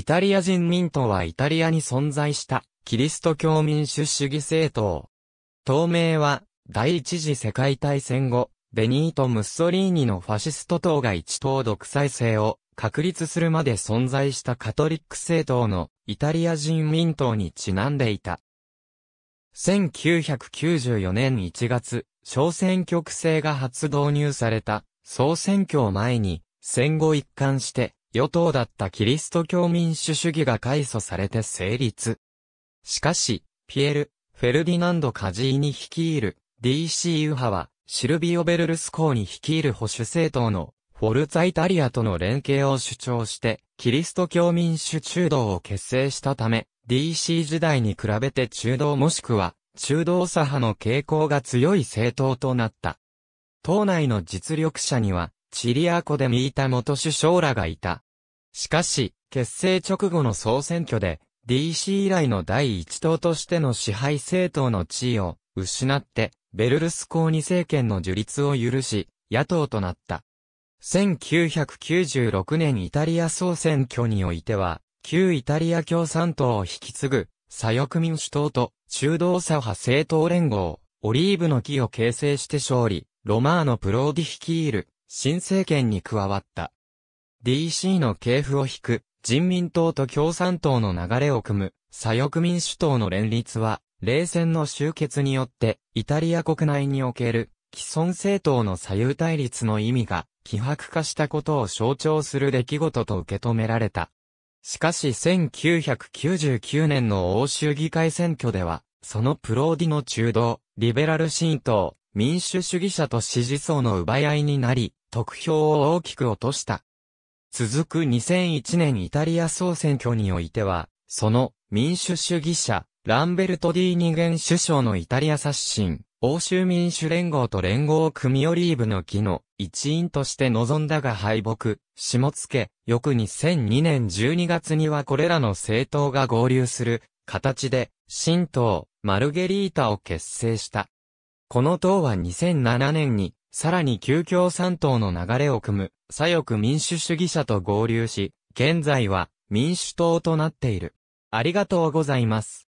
イタリア人民党はイタリアに存在したキリスト教民主主義政党。党名は第一次世界大戦後、ベニート・ムッソリーニのファシスト党が一党独裁制を確立するまで存在したカトリック政党のイタリア人民党にちなんでいた。1994年1月、小選挙区制が初導入された総選挙を前に戦後一貫して与党だったキリスト教民主主義が改組されて成立。しかし、ピエル・フェルディナンド・カジーニ率いる DC 右派は、シルビオ・ベルルスコーニ率いる保守政党のフォルツァイタリアとの連携を主張して、キリスト教民主中道を結成したため、DC 時代に比べて中道もしくは、中道左派の傾向が強い政党となった。党内の実力者には、チリアコで見ーた元首相らがいた。しかし、結成直後の総選挙で、DC 以来の第一党としての支配政党の地位を失って、ベルルスコーニ政権の樹立を許し、野党となった。1996年イタリア総選挙においては、旧イタリア共産党を引き継ぐ、左翼民主党と中道左派政党連合、オリーブの木を形成して勝利、ロマーノ・プローディ率いる新政権に加わった。DC の系譜を引く、人民党と共産党の流れを組む、左翼民主党の連立は、冷戦の終結によって、イタリア国内における、既存政党の左右対立の意味が、希薄化したことを象徴する出来事と受け止められた。しかし1999年の欧州議会選挙では、そのプローディの中道、リベラル新党、民主主義者と支持層の奪い合いになり、得票を大きく落とした。続く2001年イタリア総選挙においては、その民主主義者、ランベルト・ディーニゲン首相のイタリア刷新、欧州民主連合と連合組オリーブの木の一員として臨んだが敗北、下付け、翌2002年12月にはこれらの政党が合流する形で、新党、マルゲリータを結成した。この党は2007年にさらに旧共産党の流れを組む、左翼民主主義者と合流し、現在は民主党となっている。ありがとうございます。